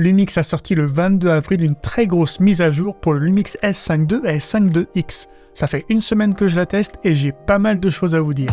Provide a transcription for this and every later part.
Lumix a sorti le 22 avril une très grosse mise à jour pour le Lumix s II et S52X. Ça fait une semaine que je la teste et j'ai pas mal de choses à vous dire.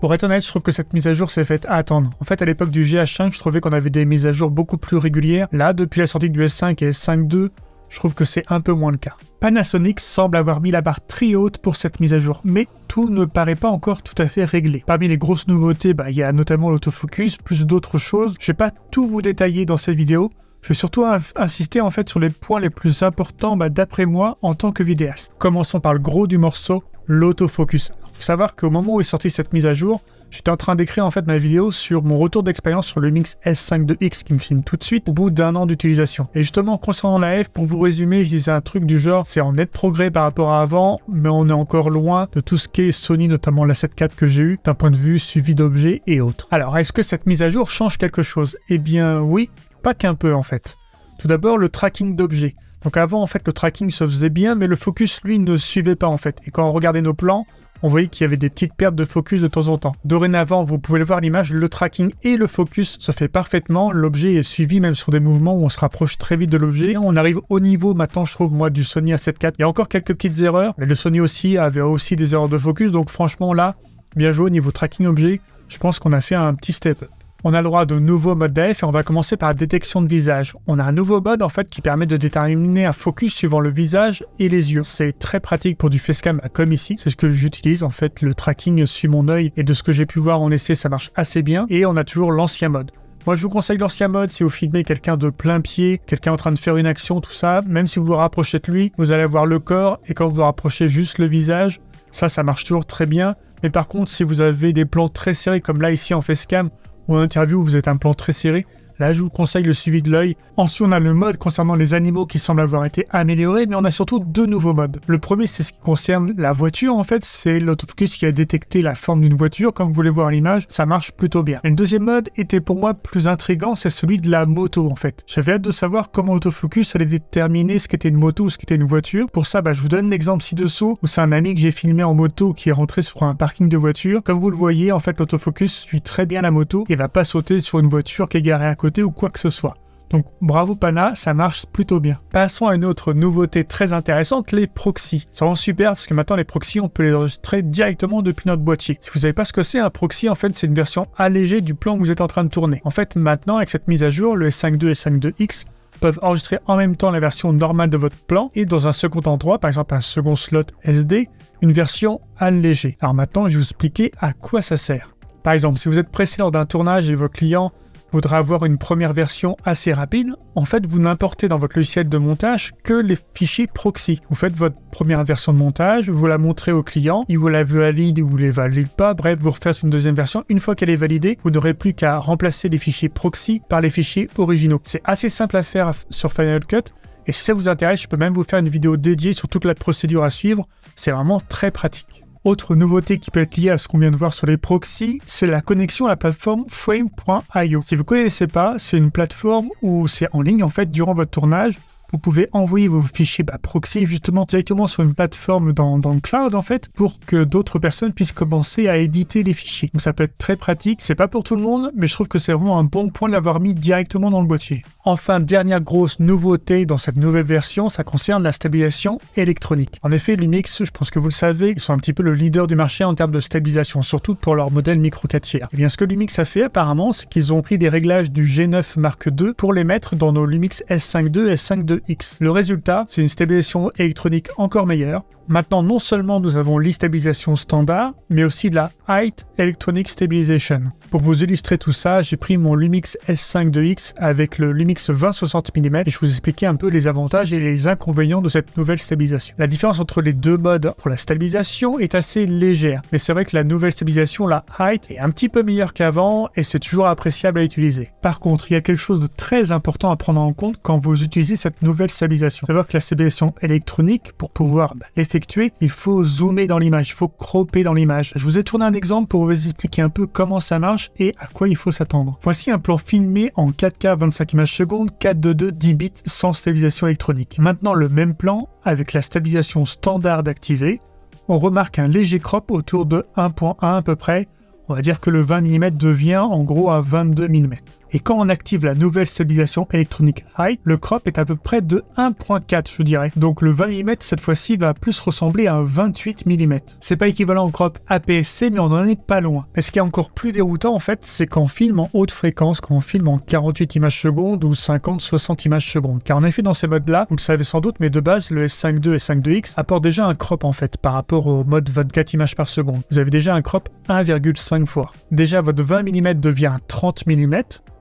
Pour être honnête, je trouve que cette mise à jour s'est faite attendre. En fait, à l'époque du GH5, je trouvais qu'on avait des mises à jour beaucoup plus régulières. Là, depuis la sortie du S5 et s 5 II je trouve que c'est un peu moins le cas. Panasonic semble avoir mis la barre très haute pour cette mise à jour, mais tout ne paraît pas encore tout à fait réglé. Parmi les grosses nouveautés, bah, il y a notamment l'autofocus, plus d'autres choses. Je vais pas tout vous détailler dans cette vidéo, je vais surtout insister en fait sur les points les plus importants bah, d'après moi en tant que vidéaste. Commençons par le gros du morceau, l'autofocus. Il faut savoir qu'au moment où est sortie cette mise à jour, J'étais en train d'écrire en fait ma vidéo sur mon retour d'expérience sur le Mix S52X qui me filme tout de suite au bout d'un an d'utilisation. Et justement concernant la F, pour vous résumer, je disais un truc du genre c'est en net progrès par rapport à avant, mais on est encore loin de tout ce qui est Sony, notamment la 7.4 que j'ai eu d'un point de vue suivi d'objets et autres. Alors est-ce que cette mise à jour change quelque chose Eh bien oui, pas qu'un peu en fait. Tout d'abord le tracking d'objets. Donc avant en fait le tracking se faisait bien mais le focus lui ne suivait pas en fait. Et quand on regardait nos plans, on voyait qu'il y avait des petites pertes de focus de temps en temps. Dorénavant, vous pouvez le voir l'image, le tracking et le focus se fait parfaitement. L'objet est suivi même sur des mouvements où on se rapproche très vite de l'objet. On arrive au niveau maintenant, je trouve, moi, du Sony A7 IV. Il y a encore quelques petites erreurs, mais le Sony aussi avait aussi des erreurs de focus. Donc franchement, là, bien joué au niveau tracking objet. Je pense qu'on a fait un petit step on a le droit de nouveaux modes d'AF et on va commencer par la détection de visage. On a un nouveau mode en fait qui permet de déterminer un focus suivant le visage et les yeux. C'est très pratique pour du facecam bah, comme ici, c'est ce que j'utilise en fait, le tracking suit mon œil et de ce que j'ai pu voir en essai ça marche assez bien et on a toujours l'ancien mode. Moi, je vous conseille l'ancien mode si vous filmez quelqu'un de plein pied, quelqu'un en train de faire une action, tout ça. Même si vous vous rapprochez de lui, vous allez avoir le corps et quand vous vous rapprochez juste le visage, ça, ça marche toujours très bien. Mais par contre, si vous avez des plans très serrés comme là ici en facecam, ou interview vous êtes un plan très serré, Là, je vous conseille le suivi de l'œil. Ensuite, on a le mode concernant les animaux qui semble avoir été amélioré, mais on a surtout deux nouveaux modes. Le premier, c'est ce qui concerne la voiture, en fait, c'est l'autofocus qui a détecté la forme d'une voiture, comme vous voulez voir à l'image, ça marche plutôt bien. Et le deuxième mode était pour moi plus intrigant, c'est celui de la moto, en fait. J'avais hâte de savoir comment l'autofocus allait déterminer ce qu'était une moto ou ce qu'était une voiture. Pour ça, bah, je vous donne l'exemple ci-dessous, où c'est un ami que j'ai filmé en moto qui est rentré sur un parking de voiture. Comme vous le voyez, en fait, l'autofocus suit très bien la moto et va pas sauter sur une voiture qui est garée à côté ou quoi que ce soit. Donc bravo Pana, ça marche plutôt bien. Passons à une autre nouveauté très intéressante, les proxys. Ça rend super parce que maintenant les proxys, on peut les enregistrer directement depuis notre boîtier. Si vous savez pas ce que c'est un proxy, en fait c'est une version allégée du plan que vous êtes en train de tourner. En fait maintenant avec cette mise à jour, le S52 et S52X peuvent enregistrer en même temps la version normale de votre plan et dans un second endroit, par exemple un second slot SD, une version allégée. Alors maintenant je vais vous expliquer à quoi ça sert. Par exemple, si vous êtes pressé lors d'un tournage et vos clients Voudra avoir une première version assez rapide, en fait, vous n'importez dans votre logiciel de montage que les fichiers proxy. Vous faites votre première version de montage, vous la montrez au client, il vous la valide ou vous les valide pas, bref, vous refaites une deuxième version. Une fois qu'elle est validée, vous n'aurez plus qu'à remplacer les fichiers proxy par les fichiers originaux. C'est assez simple à faire sur Final Cut. Et si ça vous intéresse, je peux même vous faire une vidéo dédiée sur toute la procédure à suivre. C'est vraiment très pratique. Autre nouveauté qui peut être liée à ce qu'on vient de voir sur les proxys, c'est la connexion à la plateforme frame.io. Si vous ne connaissez pas, c'est une plateforme où c'est en ligne en fait durant votre tournage vous pouvez envoyer vos fichiers bah, proxy justement directement sur une plateforme dans, le cloud en fait pour que d'autres personnes puissent commencer à éditer les fichiers. Donc ça peut être très pratique, c'est pas pour tout le monde, mais je trouve que c'est vraiment un bon point de l'avoir mis directement dans le boîtier. Enfin, dernière grosse nouveauté dans cette nouvelle version, ça concerne la stabilisation électronique. En effet, Lumix, je pense que vous le savez, ils sont un petit peu le leader du marché en termes de stabilisation, surtout pour leur modèle micro 4 tiers. Et eh bien ce que Lumix a fait apparemment, c'est qu'ils ont pris des réglages du G9 Mark II pour les mettre dans nos Lumix S5 II S5 II le résultat, c'est une stabilisation électronique encore meilleure. Maintenant, non seulement nous avons l'e-stabilisation standard, mais aussi la Height Electronic Stabilization. Pour vous illustrer tout ça, j'ai pris mon Lumix S5 2X avec le Lumix 2060 mm et je vous expliquais un peu les avantages et les inconvénients de cette nouvelle stabilisation. La différence entre les deux modes pour la stabilisation est assez légère, mais c'est vrai que la nouvelle stabilisation, la Height, est un petit peu meilleure qu'avant et c'est toujours appréciable à utiliser. Par contre, il y a quelque chose de très important à prendre en compte quand vous utilisez cette nouvelle stabilisation. Savoir que la stabilisation électronique, pour pouvoir l'effectuer, il faut zoomer dans l'image, il faut cropper dans l'image. Je vous ai tourné un exemple pour vous expliquer un peu comment ça marche et à quoi il faut s'attendre. Voici un plan filmé en 4K 25 images secondes, 422 10 bits sans stabilisation électronique. Maintenant le même plan avec la stabilisation standard activée, on remarque un léger crop autour de 1.1 à peu près. On va dire que le 20 mm devient en gros à 22 mm. Et quand on active la nouvelle stabilisation électronique high, le crop est à peu près de 1.4 je dirais. Donc le 20 mm cette fois-ci va plus ressembler à un 28 mm. C'est pas équivalent au crop APS-C mais on en est pas loin. Mais ce qui est encore plus déroutant en fait, c'est qu'en film en haute fréquence, qu'on filme en 48 images secondes ou 50-60 images secondes. Car en effet dans ces modes là, vous le savez sans doute, mais de base le s 5 II et S5.2X apportent déjà un crop en fait par rapport au mode 24 images par seconde. Vous avez déjà un crop 1,5 fois. Déjà votre 20 mm devient 30 mm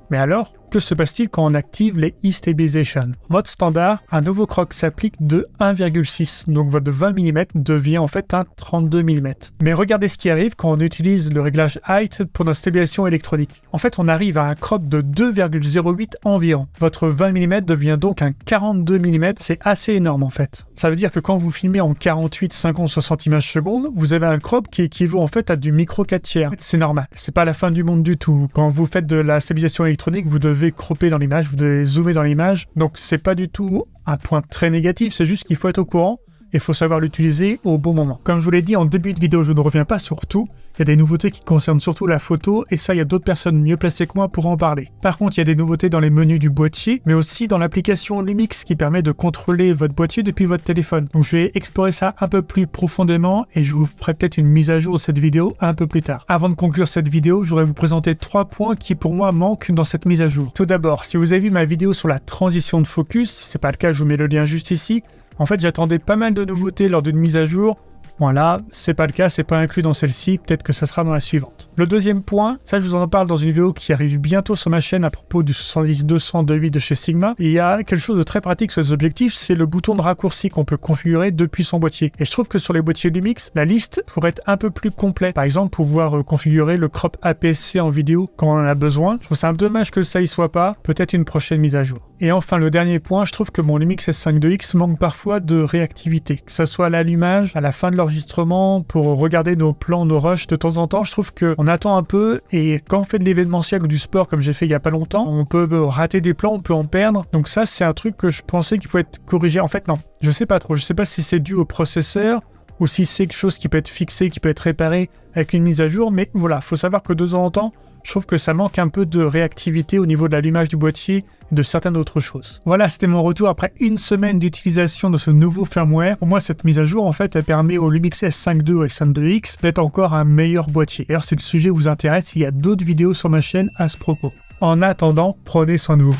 mais alors, que se passe-t-il quand on active les e-stabilization Mode standard, un nouveau croc s'applique de 1,6, donc votre 20 mm devient en fait un 32 mm. Mais regardez ce qui arrive quand on utilise le réglage height pour notre stabilisation électronique. En fait, on arrive à un crop de 2,08 environ. Votre 20 mm devient donc un 42 mm, c'est assez énorme en fait. Ça veut dire que quand vous filmez en 48, 50, 60 images secondes, vous avez un crop qui équivaut en fait à du micro 4 tiers. C'est normal, c'est pas la fin du monde du tout. Quand vous faites de la stabilisation électronique, vous devez devez cropper dans l'image, vous devez zoomer dans l'image. Donc c'est pas du tout un point très négatif, c'est juste qu'il faut être au courant il faut savoir l'utiliser au bon moment. Comme je vous l'ai dit en début de vidéo, je ne reviens pas sur tout. Il y a des nouveautés qui concernent surtout la photo et ça, il y a d'autres personnes mieux placées que moi pour en parler. Par contre, il y a des nouveautés dans les menus du boîtier, mais aussi dans l'application Lumix qui permet de contrôler votre boîtier depuis votre téléphone. Donc je vais explorer ça un peu plus profondément et je vous ferai peut-être une mise à jour de cette vidéo un peu plus tard. Avant de conclure cette vidéo, je voudrais vous présenter trois points qui pour moi manquent dans cette mise à jour. Tout d'abord, si vous avez vu ma vidéo sur la transition de focus, si ce n'est pas le cas, je vous mets le lien juste ici. En fait, j'attendais pas mal de nouveautés lors d'une mise à jour. Voilà, c'est pas le cas, c'est pas inclus dans celle-ci, peut-être que ça sera dans la suivante. Le deuxième point, ça je vous en parle dans une vidéo qui arrive bientôt sur ma chaîne à propos du 70 200 28 de chez Sigma. Il y a quelque chose de très pratique sur les objectifs, c'est le bouton de raccourci qu'on peut configurer depuis son boîtier. Et je trouve que sur les boîtiers Lumix, la liste pourrait être un peu plus complète. Par exemple, pouvoir euh, configurer le crop APC en vidéo quand on en a besoin. Je trouve ça un dommage que ça y soit pas, peut-être une prochaine mise à jour. Et enfin, le dernier point, je trouve que mon Lumix S5-2X manque parfois de réactivité. Que ce soit à l'allumage, à la fin de l'enregistrement, pour regarder nos plans, nos rushs de temps en temps, je trouve qu'on attend un peu et quand on fait de l'événementiel ou du sport comme j'ai fait il y a pas longtemps, on peut rater des plans, on peut en perdre. Donc ça, c'est un truc que je pensais qu'il pouvait être corrigé. En fait, non, je sais pas trop. Je sais pas si c'est dû au processeur ou si c'est quelque chose qui peut être fixé, qui peut être réparé avec une mise à jour. Mais voilà, il faut savoir que de temps en temps, je trouve que ça manque un peu de réactivité au niveau de l'allumage du boîtier et de certaines autres choses. Voilà, c'était mon retour après une semaine d'utilisation de ce nouveau firmware. Pour moi, cette mise à jour, en fait, elle permet au Lumix S52 et s 2 x d'être encore un meilleur boîtier. D'ailleurs, si le sujet vous intéresse, il y a d'autres vidéos sur ma chaîne à ce propos. En attendant, prenez soin de vous.